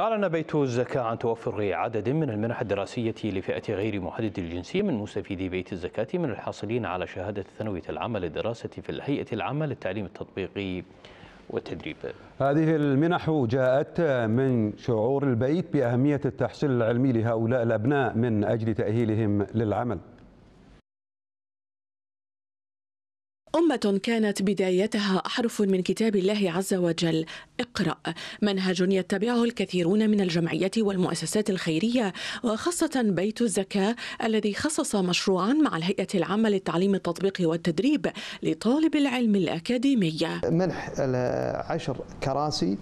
أعلن بيت الزكاة عن توفر عدد من المنح الدراسية لفئة غير محدد الجنسية من مستفيدي بيت الزكاة من الحاصلين على شهادة ثانوية العمل للدراسة في الهيئة العامة للتعليم التطبيقي والتدريب هذه المنح جاءت من شعور البيت بأهمية التحصيل العلمي لهؤلاء الأبناء من أجل تأهيلهم للعمل أمة كانت بدايتها أحرف من كتاب الله عز وجل اقرأ منهج يتبعه الكثيرون من الجمعية والمؤسسات الخيرية وخاصة بيت الزكاة الذي خصص مشروعا مع الهيئة العامة للتعليم التطبيق والتدريب لطالب العلم الأكاديمي منح عشر كراسي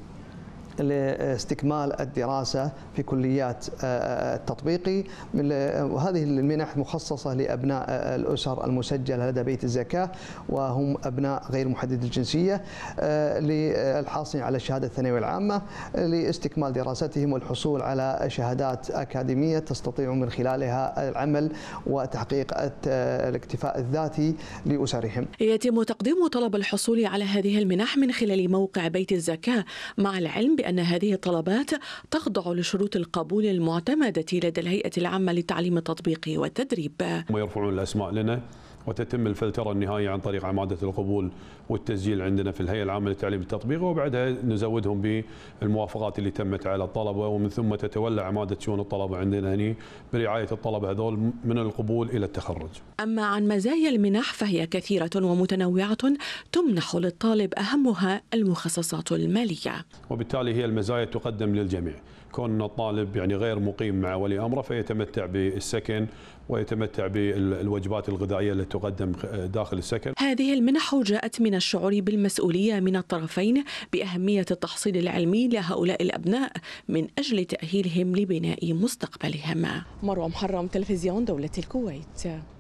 لاستكمال الدراسة في كليات آه، آه، آه، التطبيقي وهذه المنح مخصصة لأبناء الأسر المسجلة لدى بيت الزكاة وهم أبناء غير محدد الجنسية للحاصلين على الشهادة الثانوية العامة لاستكمال دراستهم والحصول على شهادات أكاديمية تستطيع من خلالها العمل وتحقيق الاكتفاء الذاتي لأسرهم يتم تقديم طلب الحصول على هذه المنح من خلال موقع بيت الزكاة مع العلم بأن بأن هذه الطلبات تخضع لشروط القبول المعتمدة لدى الهيئة العامة للتعليم التطبيقي والتدريب ويرفعون الأسماء لنا وتتم الفلتره النهائيه عن طريق عماده القبول والتسجيل عندنا في الهيئه العامه للتعليم التطبيقي وبعدها نزودهم بالموافقات اللي تمت على الطلبه ومن ثم تتولى عماده شؤون الطلبه عندنا هني برعايه الطلبه هذول من القبول الى التخرج. اما عن مزايا المنح فهي كثيره ومتنوعه تمنح للطالب اهمها المخصصات الماليه. وبالتالي هي المزايا تقدم للجميع. كون الطالب يعني غير مقيم مع ولي امره فيتمتع بالسكن ويتمتع بالوجبات الغذائيه التي تقدم داخل السكن هذه المنح جاءت من الشعور بالمسؤولية من الطرفين بأهمية التحصيل العلمي لهؤلاء الأبناء من أجل تأهيلهم لبناء مستقبلهم مروة محرم تلفزيون دولة الكويت